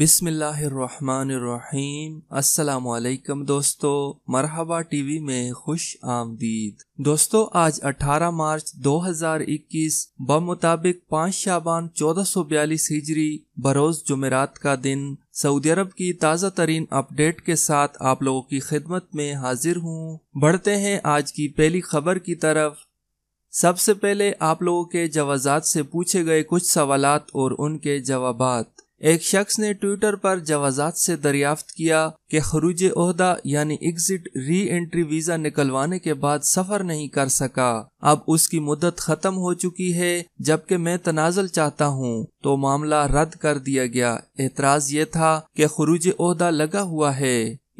अस्सलाम असलकम दोस्तों मरहबा टीवी में खुश आमदीद दोस्तों आज 18 मार्च 2021 मुताबिक 5 शाबान 1442 हिजरी बरोज जुमेरात का दिन सऊदी अरब की ताज़ा तरीन अपडेट के साथ आप लोगों की खिदमत में हाजिर हूँ बढ़ते हैं आज की पहली खबर की तरफ सबसे पहले आप लोगों के जवाजात से पूछे गए कुछ सवालात और उनके जवाबात एक शख्स ने ट्विटर पर जवाजात से दरियाफ्त किया कि खरूज अहदा यानी एग्जिट री एंट्री वीज़ा निकलवाने के बाद सफ़र नहीं कर सका अब उसकी मुद्दत ख़त्म हो चुकी है जबकि मैं तनाजल चाहता हूँ तो मामला रद्द कर दिया गया एतराज़ ये था कि खरूज अहदा लगा हुआ है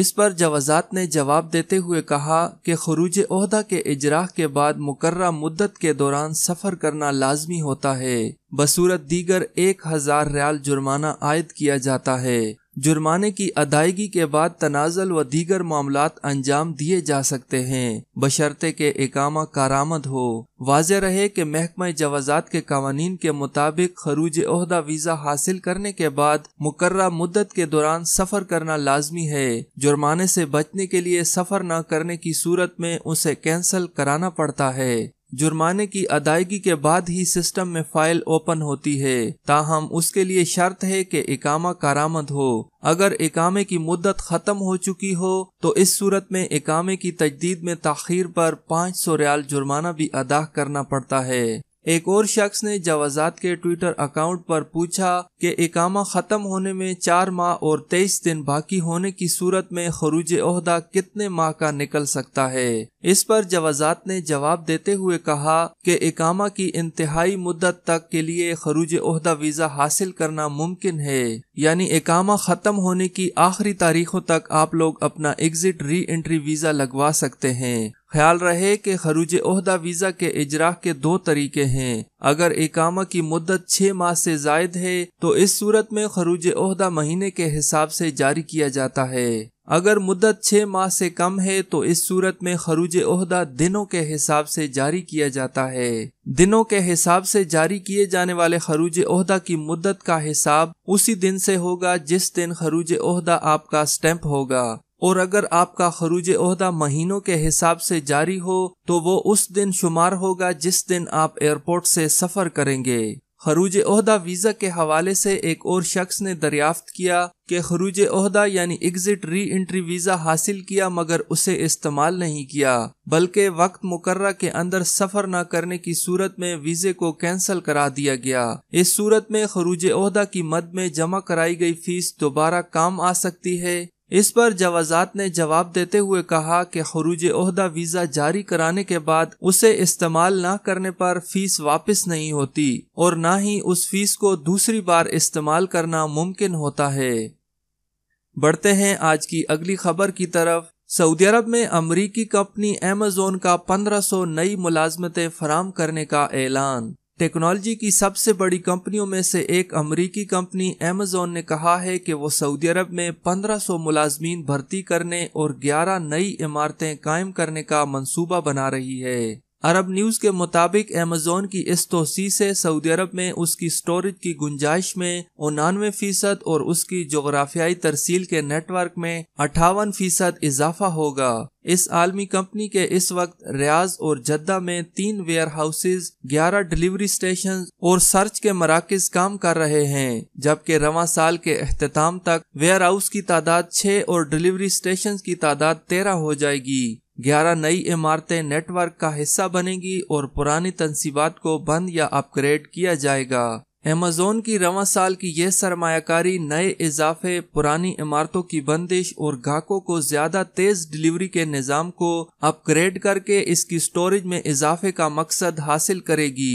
इस पर जवाजात ने जवाब देते हुए कहा कि खरूज अहदा के इजराह के बाद मुकर्रा मुद्दत के दौरान सफ़र करना लाजमी होता है बसूरत दीगर एक हज़ार रियाल जुर्माना आयद किया जाता है जुर्माने की अदायगी के बाद तनाजल व दीगर मामला अंजाम दिए जा सकते हैं बशर्ते के एकामा कारामद हो वाज रहे कि महकमा जवाजात के कवानीन के मुताबिक खरूज अहदा वीज़ा हासिल करने के बाद मुकर मुद्दत के दौरान सफ़र करना लाजमी है जुर्माने से बचने के लिए सफ़र न करने की सूरत में उसे कैंसल कराना पड़ता है जुर्माने की अदायगी के बाद ही सिस्टम में फाइल ओपन होती है ताहम उसके लिए शर्त है कि इकामा कारामद हो अगर इकामे की मुद्दत ख़त्म हो चुकी हो तो इस सूरत में इकामे की तजदीद में तखीर पर पाँच सौ रियाल जुर्माना भी अदा करना पड़ता है एक और शख्स ने जवाजात के ट्विटर अकाउंट पर पूछा कि इकामा ख़त्म होने में चार माह और तेईस दिन बाकी होने की सूरत में खरूज अहदा कितने माह का निकल सकता है इस पर जवाजात ने जवाब देते हुए कहा कि इकामा की इंतहाई मुद्दत तक के लिए खरूज अहदा वीज़ा हासिल करना मुमकिन है यानी इकामा ख़त्म होने की आखिरी तारीखों तक आप लोग अपना एग्ज़िट री एंट्री वीज़ा लगवा सकते हैं ख्याल रहे कि खरूज अहदा वीज़ा के इजरा के दो तरीके हैं अगर इकामा की मुद्दत छः माह से जायद है तो इस सूरत में खरूज उहदा महीने के हिसाब से जारी किया जाता है अगर मुद्दत छः माह से कम है तो इस सूरत में खरूज अहदा दिनों के हिसाब से जारी किया जाता है दिनों के हिसाब से जारी किए जाने वाले खरूज अहदा की मुद्दत का हिसाब उसी दिन से होगा जिस दिन खरूज अहदा आपका स्टैंप होगा और अगर आपका खरूज अहदा महीनों के हिसाब से जारी हो तो वो उस दिन शुमार होगा जिस दिन आप एयरपोर्ट से सफ़र करेंगे खरूज अहदा वीज़ा के हवाले से एक और शख्स ने दरियाफ्त किया कि खरूज अहदा यानी एग्ज़िट री एंट्री वीज़ा हासिल किया मगर उसे इस्तेमाल नहीं किया बल्कि वक्त मुकर्रा के अंदर सफ़र न करने की सूरत में वीज़े को कैंसिल करा दिया गया इस सूरत में खरूज अहदा की मद में जमा कराई गई फीस दोबारा काम आ सकती है इस पर जवाजात ने जवाब देते हुए कहा कि खरूज अहदा वीज़ा जारी कराने के बाद उसे इस्तेमाल न करने पर फीस वापस नहीं होती और न ही उस फीस को दूसरी बार इस्तेमाल करना मुमकिन होता है बढ़ते हैं आज की अगली खबर की तरफ सऊदी अरब में अमरीकी कंपनी अमेजोन का 1500 नई मुलाजमतें फराम करने का ऐलान टेक्नोलॉजी की सबसे बड़ी कंपनियों में से एक अमरीकी कंपनी एमेजोन ने कहा है कि वो सऊदी अरब में 1500 मुलाजमीन भर्ती करने और 11 नई इमारतें कायम करने का मंसूबा बना रही है अरब न्यूज़ के मुताबिक एमेजोन की इस तोसी से सऊदी अरब में उसकी स्टोरेज की गुंजाइश में उनानवे फीसद और उसकी जोग्राफियाई तरसील के नेटवर्क में अठावन फीसद इजाफा होगा इस आलमी कंपनी के इस वक्त रियाज और जद्दा में तीन वेयर हाउसेज ग्यारह डिलीवरी स्टेशन और सर्च के मराकज काम कर रहे हैं जबकि रवा साल के अख्ताम तक वेयर हाउस की तादाद छः और डिलीवरी स्टेशन की तादाद तेरह हो जाएगी ग्यारह नई इमारतें नेटवर्क का हिस्सा बनेगी और पुरानी तनसीबात को बंद या अपग्रेड किया जाएगा अमेजोन की रवा साल की यह सरमाकारी नए इजाफे पुरानी इमारतों की बंदिश और ग्राहकों को ज्यादा तेज डिलीवरी के निज़ाम को अपग्रेड करके इसकी स्टोरेज में इजाफे का मकसद हासिल करेगी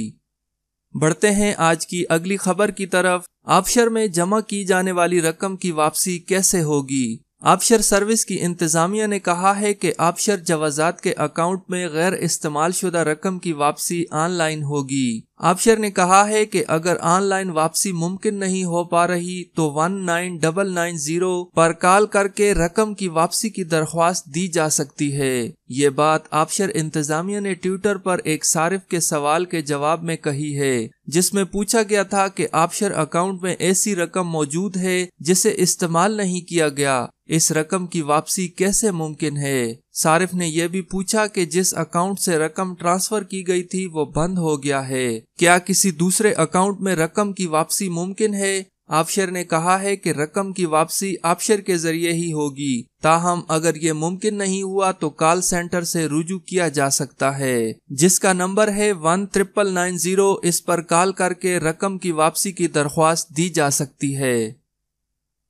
बढ़ते हैं आज की अगली खबर की तरफ आपशर में जमा की जाने वाली रकम की वापसी कैसे होगी आबशर सर्विस की इंतज़ामिया ने कहा है कि आबशर जवाजात के अकाउंट में गैर इस्तेमाल शुदा रकम की वापसी ऑनलाइन होगी आबशर ने कहा है कि अगर ऑनलाइन वापसी मुमकिन नहीं हो पा रही तो one nine double nine zero पर कॉल करके रकम की वापसी की दरख्वास्त दी जा सकती है ये बात आबशर इंतजामिया ने ट्विटर पर एक सारिफ के सवाल के जवाब में कही है जिसमें पूछा गया था कि आपशर अकाउंट में ऐसी रकम मौजूद है जिसे इस्तेमाल नहीं किया गया इस रकम की वापसी कैसे मुमकिन है सारिफ ने यह भी पूछा कि जिस अकाउंट से रकम ट्रांसफर की गई थी वो बंद हो गया है क्या किसी दूसरे अकाउंट में रकम की वापसी मुमकिन है आबशर ने कहा है कि रकम की वापसी आबशर के जरिए ही होगी ताहम अगर ये मुमकिन नहीं हुआ तो कॉल सेंटर से रुजू किया जा सकता है जिसका नंबर है वन ट्रिपल नाइन जीरो इस पर कॉल करके रकम की वापसी की दरख्वास्त दी जा सकती है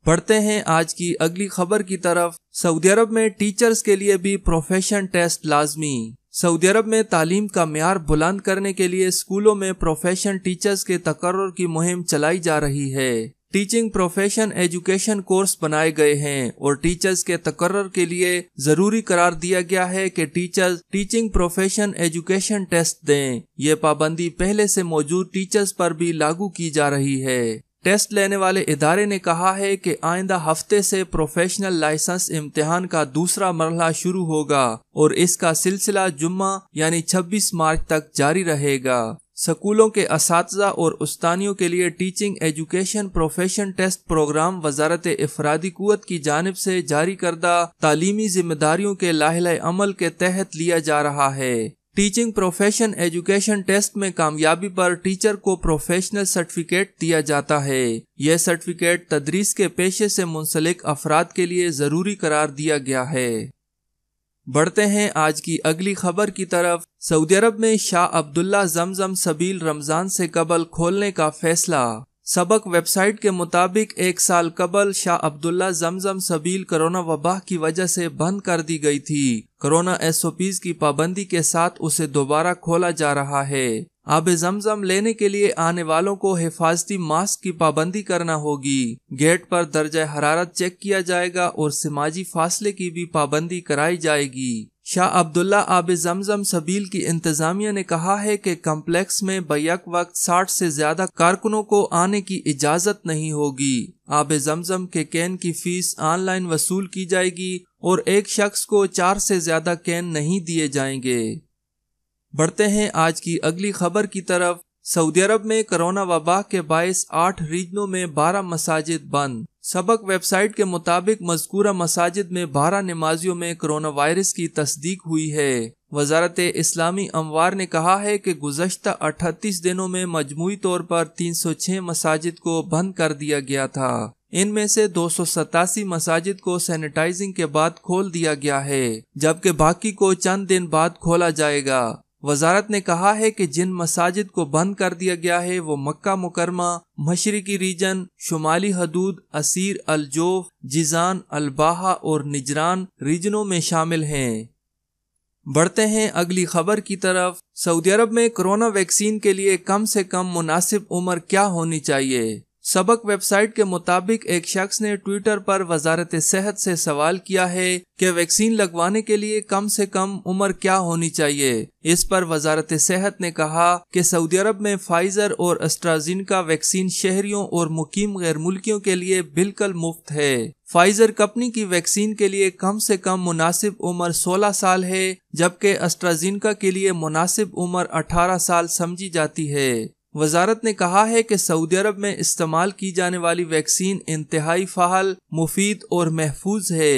बढ़ते हैं आज की अगली खबर की तरफ सऊदी अरब में टीचर्स के लिए भी प्रोफेशन टेस्ट लाजमी सऊदी अरब में तालीम का मैार बुलंद करने के लिए स्कूलों में प्रोफेशन टीचर्स के तकर की मुहिम चलाई जा रही है टीचिंग प्रोफेशन एजुकेशन कोर्स बनाए गए हैं और टीचर्स के तकर्र के लिए जरूरी करार दिया गया है कि teachers teaching profession education test दें ये पाबंदी पहले से मौजूद टीचर्स पर भी लागू की जा रही है टेस्ट लेने वाले इदारे ने कहा है कि आइंदा हफ्ते से प्रोफेशनल लाइसेंस इम्तिहान का दूसरा मरला शुरू होगा और इसका सिलसिला जुम्मा यानी 26 मार्च तक जारी रहेगा स्कूलों के इस और उस्तानियों के लिए teaching education profession test programme वजारत अफरादी कुत की जानब से जारी करदा तालीमी जिम्मेदारियों के लाहल अमल के तहत लिया जा रहा है टीचिंग प्रोफेशन एजुकेशन टेस्ट में कामयाबी पर टीचर को प्रोफेशनल सर्टिफिकेट दिया जाता है यह सर्टिफिकेट तदरीस के पेशे से मुंसलिक अफराद के लिए ज़रूरी करार दिया गया है बढ़ते हैं आज की अगली खबर की तरफ सऊदी अरब में शाह अब्दुल्ला जमजम सबील रमजान से कबल खोलने का फैसला सबक वेबसाइट के मुताबिक एक साल कबल Shah Abdullah Zamzam Sabeel corona वबा की वजह से बंद कर दी गई थी कोरोना पीज की पाबंदी के साथ उसे दोबारा खोला जा रहा है आब जमजम लेने के लिए आने वालों को हिफाजती मास्क की पाबंदी करना होगी गेट पर दर्ज हरारत चेक किया जाएगा और समाजी फासले की भी पाबंदी कराई जाएगी शाह अब्दुल्ला आब जमजम सबील की इंतजामिया ने कहा है कि कम्प्लेक्स में बैक वक्त साठ से ज्यादा कारकुनों को आने की इजाजत नहीं होगी आब जमजम के कैन की फीस ऑनलाइन वसूल की जाएगी और एक शख्स को चार से ज्यादा कैन नहीं दिए जाएंगे बढ़ते हैं आज की अगली खबर की तरफ सऊदी अरब में कोरोना वबा के बायस आठ रीजनों में बारह मसाजिद बंद सबक वेबसाइट के मुताबिक मजकूरा मसाजिद में बारह नमाजियों में कोरोना वायरस की तस्दीक हुई है वजारत इस्लामी अमवार ने कहा है कि गुजशत अठतीस दिनों में मजमू तौर पर तीन सौ छह मसाजिद को बंद कर दिया गया था इनमें से दो मसाजिद को सैनिटाइजिंग के बाद खोल दिया गया है जबकि बाकी को चंद दिन बाद खोला जाएगा वजारत ने कहा है कि जिन मसाजिद को बंद कर दिया गया है वो मक्का मुकरमा मशरकी रीजन शुमाली हदूद असीर अलजोफ जिजान अलबाहा और निजरान रीजनों में शामिल हैं बढ़ते हैं अगली खबर की तरफ सऊदी अरब में कोरोना वैक्सीन के लिए कम से कम मुनासिब उम्र क्या होनी चाहिए सबक वेबसाइट के मुताबिक एक शख्स ने ट्विटर पर वजारत सेहत से सवाल किया है कि वैक्सीन लगवाने के लिए कम से कम उम्र क्या होनी चाहिए इस पर वजारत सेहत ने कहा कि सऊदी अरब में फाइजर और अस्ट्राजीनका वैक्सीन शहरियों और मुकीम गैर मुल्कियों के लिए बिल्कुल मुफ्त है फाइजर कंपनी की वैक्सीन के लिए कम से कम मुनासिब उम्र 16 साल है जबकि अस्ट्राजिनका के लिए मुनासिब उम्र 18 साल समझी जाती है वजारत ने कहा है कि सऊदी अरब में इस्तेमाल की जाने वाली वैक्सीन इंतहाई फाहल मुफीद और महफूज है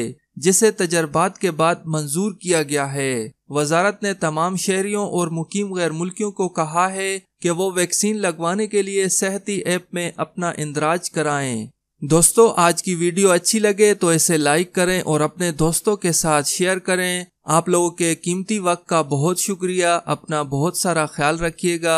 जिसे तजर्बात के बाद मंजूर किया गया है वजारत ने तमाम शहरियों और मुकीम गैर मुल्कियों को कहा है कि वो वैक्सीन लगवाने के लिए सेहती ऐप में अपना इंदराज कराएं दोस्तों आज की वीडियो अच्छी लगे तो इसे लाइक करें और अपने दोस्तों के साथ शेयर करें आप लोगों के कीमती वक्त का बहुत शुक्रिया अपना बहुत सारा ख्याल रखिएगा